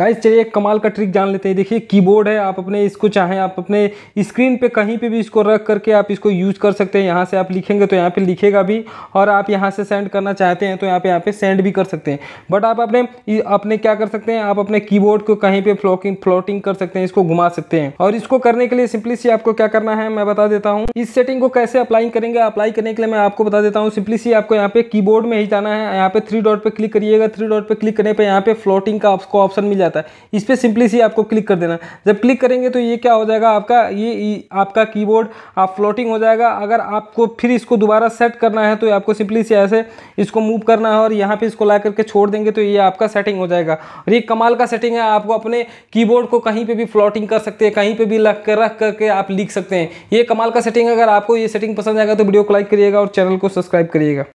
guys चलिए एक कमाल का ट्रिक जान लेते हैं देखिए कीबोर्ड है आप अपने इसको चाहें आप अपने स्क्रीन पे कहीं पे भी इसको रख करके आप इसको यूज कर सकते हैं यहाँ से आप लिखेंगे तो यहाँ पे लिखेगा भी और आप यहाँ से सेंड करना चाहते हैं तो यहाँ पे यहाँ पे सेंड भी कर सकते हैं बट आप अपने अपने क्या कर सकते हैं आप अपने की को कहीं पर फ्लोटिंग फ्लोटिंग कर सकते हैं इसको घुमा सकते हैं और इसको करने के लिए सिंपली सी आपको क्या करना है मैं बता देता हूँ इस सेटिंग को कैसे अप्लाई करेंगे अप्लाई करने के लिए मैं आपको बता देता हूँ सिंपली सी आपको यहाँ पे की में ही जाना है यहाँ पे थ्री डॉट पर क्लिक करिएगा थ्री डॉट पर क्लिक करने पर यहाँ पे फ्लोटिंग का आपको ऑप्शन मिल जाता जाता है इस पर सिंपली सी आपको क्लिक कर देना जब क्लिक करेंगे तो ये क्या हो जाएगा आपका ये आपका कीबोर्ड आप फ्लोटिंग हो जाएगा अगर आपको फिर इसको दोबारा सेट करना है तो आपको सिंपली सी ऐसे इसको मूव करना है और यहाँ पर इसको ला करके छोड़ देंगे तो ये आपका सेटिंग हो जाएगा और ये कमाल का सेटिंग है आपको अपने कीबोर्ड को कहीं पर भी फ्लोटिंग कर सकते हैं कहीं पर भी लग कर रख करके आप लिख सकते हैं ये कमाल का सेटिंग अगर आपको ये सेटिंग पसंद आएगा तो वीडियो को लाइक करिएगा और चैनल को सब्सक्राइब करिएगा